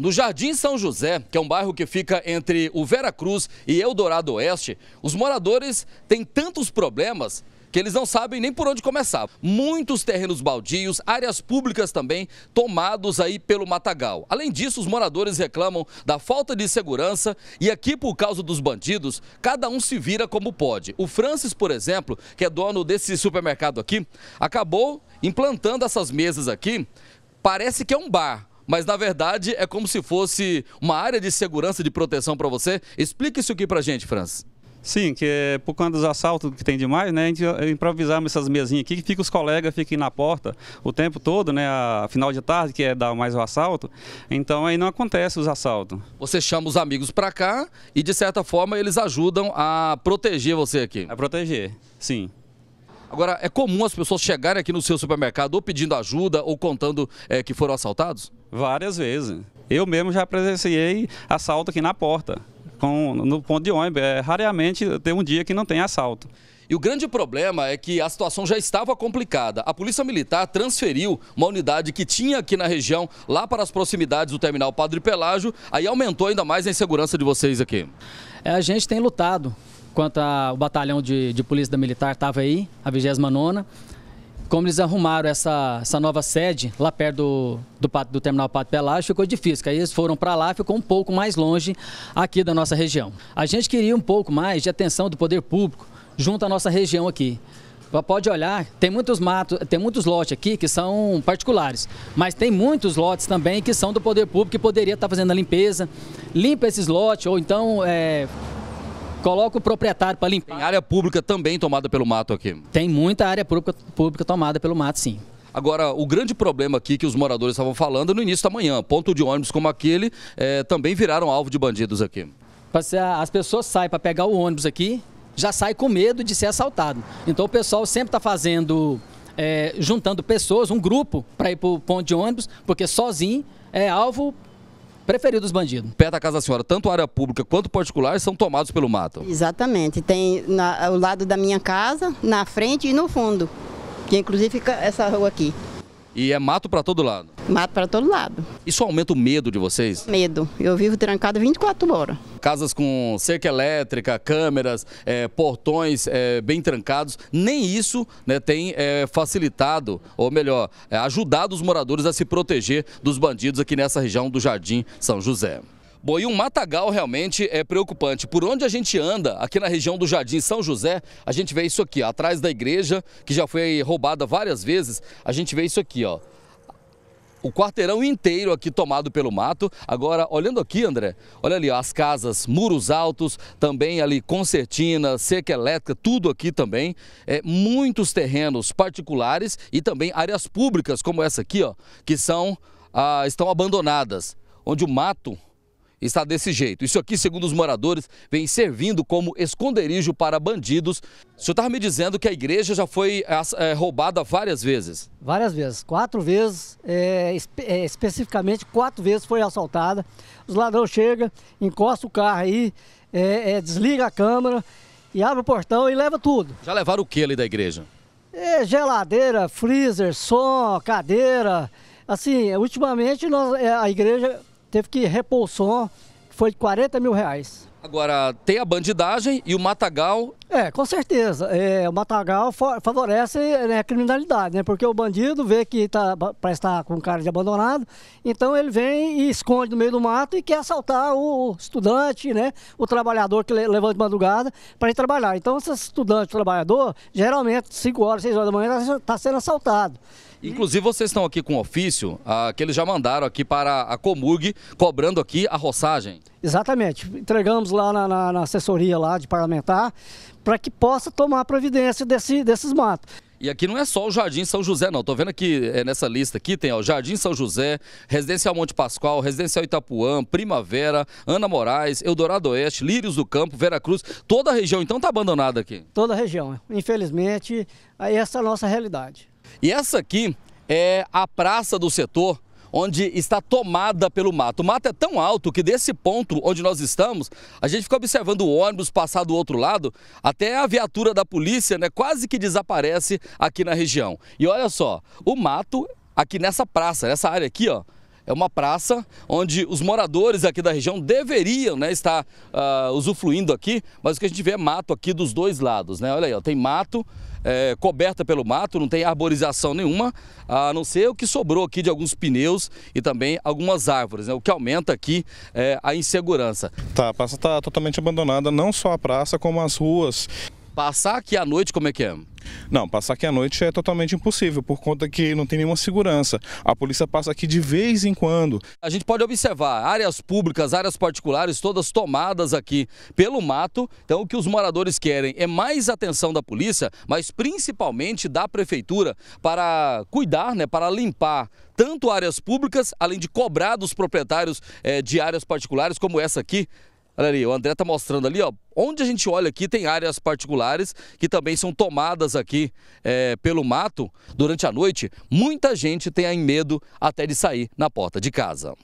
No Jardim São José, que é um bairro que fica entre o Vera Cruz e Eldorado Oeste, os moradores têm tantos problemas que eles não sabem nem por onde começar. Muitos terrenos baldios, áreas públicas também, tomados aí pelo matagal. Além disso, os moradores reclamam da falta de segurança e aqui, por causa dos bandidos, cada um se vira como pode. O Francis, por exemplo, que é dono desse supermercado aqui, acabou implantando essas mesas aqui, parece que é um bar mas na verdade é como se fosse uma área de segurança de proteção para você. Explique isso aqui para a gente, Franz. Sim, que é por conta dos assaltos que tem demais, né? A gente eh, improvisamos essas mesinhas aqui, que fica os colegas fiquem na porta o tempo todo, né? A final de tarde, que é dar mais o assalto. Então aí não acontece os assaltos. Você chama os amigos para cá e, de certa forma, eles ajudam a proteger você aqui. A proteger, sim. Agora, é comum as pessoas chegarem aqui no seu supermercado ou pedindo ajuda ou contando é, que foram assaltados? Várias vezes. Eu mesmo já presenciei assalto aqui na porta, com, no ponto de ônibus. É, raramente tem um dia que não tem assalto. E o grande problema é que a situação já estava complicada. A Polícia Militar transferiu uma unidade que tinha aqui na região, lá para as proximidades do terminal Padre Pelágio, aí aumentou ainda mais a insegurança de vocês aqui. É, a gente tem lutado quanto a, o batalhão de, de polícia da militar estava aí, a 29 como eles arrumaram essa, essa nova sede lá perto do, do, do terminal Pato Pelágio, ficou difícil. Aí eles foram para lá, ficou um pouco mais longe aqui da nossa região. A gente queria um pouco mais de atenção do poder público junto à nossa região aqui. Pode olhar, tem muitos matos, tem muitos lotes aqui que são particulares, mas tem muitos lotes também que são do poder público que poderia estar tá fazendo a limpeza. Limpa esses lotes ou então é, coloca o proprietário para limpar. Tem área pública também tomada pelo mato aqui? Tem muita área pública, pública tomada pelo mato, sim. Agora, o grande problema aqui que os moradores estavam falando no início da manhã, ponto de ônibus como aquele, é, também viraram alvo de bandidos aqui. As pessoas saem para pegar o ônibus aqui, já saem com medo de ser assaltado. Então o pessoal sempre está fazendo, é, juntando pessoas, um grupo, para ir para o ponto de ônibus, porque sozinho é alvo preferido dos bandidos. Perto da casa da senhora, tanto área pública quanto particular são tomados pelo mato. Exatamente. Tem na, o lado da minha casa, na frente e no fundo. Que inclusive fica essa rua aqui. E é mato para todo lado? Mato para todo lado. Isso aumenta o medo de vocês? Medo. Eu vivo trancado 24 horas. Casas com cerca elétrica, câmeras, é, portões é, bem trancados, nem isso né, tem é, facilitado, ou melhor, é, ajudado os moradores a se proteger dos bandidos aqui nessa região do Jardim São José. Bom, e um matagal realmente é preocupante. Por onde a gente anda, aqui na região do Jardim São José, a gente vê isso aqui, ó, atrás da igreja, que já foi roubada várias vezes, a gente vê isso aqui, ó o quarteirão inteiro aqui tomado pelo mato. Agora, olhando aqui, André, olha ali ó, as casas, muros altos, também ali concertina, cerca elétrica, tudo aqui também. É, muitos terrenos particulares e também áreas públicas, como essa aqui, ó, que são, ah, estão abandonadas, onde o mato está desse jeito. Isso aqui, segundo os moradores, vem servindo como esconderijo para bandidos. O senhor estava me dizendo que a igreja já foi é, roubada várias vezes. Várias vezes, quatro vezes, é, espe é, especificamente quatro vezes foi assaltada. Os ladrões chegam, encostam o carro aí, desliga a câmera e abre o portão e leva tudo. Já levaram o que ali da igreja? É, geladeira, freezer, som, cadeira. Assim, ultimamente nós, a igreja teve que repor que foi de 40 mil reais. Agora, tem a bandidagem e o Matagal. É, com certeza. É, o Matagal favorece né, a criminalidade, né? Porque o bandido vê que tá, parece estar tá com cara de abandonado, então ele vem e esconde no meio do mato e quer assaltar o estudante, né? O trabalhador que levanta de madrugada para ir trabalhar. Então, esse estudante, trabalhador, geralmente, 5 horas, 6 horas da manhã, está tá sendo assaltado. Inclusive, vocês estão aqui com um ofício ah, que eles já mandaram aqui para a Comurg, cobrando aqui a roçagem. Exatamente. Entregamos lá na, na, na assessoria lá de parlamentar para que possa tomar providência desse, desses matos. E aqui não é só o Jardim São José, não. Estou vendo aqui é, nessa lista aqui, tem o Jardim São José, Residencial Monte Pascoal, Residencial Itapuã, Primavera, Ana Moraes, Eldorado Oeste, Lírios do Campo, Vera Cruz. Toda a região, então, está abandonada aqui? Toda a região. Infelizmente, é essa é a nossa realidade. E essa aqui é a praça do setor onde está tomada pelo mato. O mato é tão alto que desse ponto onde nós estamos, a gente fica observando o ônibus passar do outro lado, até a viatura da polícia né, quase que desaparece aqui na região. E olha só, o mato aqui nessa praça, nessa área aqui, ó, é uma praça onde os moradores aqui da região deveriam né, estar uh, usufruindo aqui, mas o que a gente vê é mato aqui dos dois lados. Né? Olha aí, ó, tem mato, é, coberta pelo mato, não tem arborização nenhuma, a não ser o que sobrou aqui de alguns pneus e também algumas árvores, né? o que aumenta aqui é, a insegurança. Tá, a praça está totalmente abandonada, não só a praça, como as ruas. Passar aqui à noite, como é que é? Não, passar aqui à noite é totalmente impossível, por conta que não tem nenhuma segurança. A polícia passa aqui de vez em quando. A gente pode observar áreas públicas, áreas particulares, todas tomadas aqui pelo mato. Então, o que os moradores querem é mais atenção da polícia, mas principalmente da prefeitura para cuidar, né, para limpar tanto áreas públicas, além de cobrar dos proprietários é, de áreas particulares, como essa aqui, Olha ali, o André está mostrando ali, ó. Onde a gente olha aqui tem áreas particulares que também são tomadas aqui é, pelo mato durante a noite. Muita gente tem medo até de sair na porta de casa.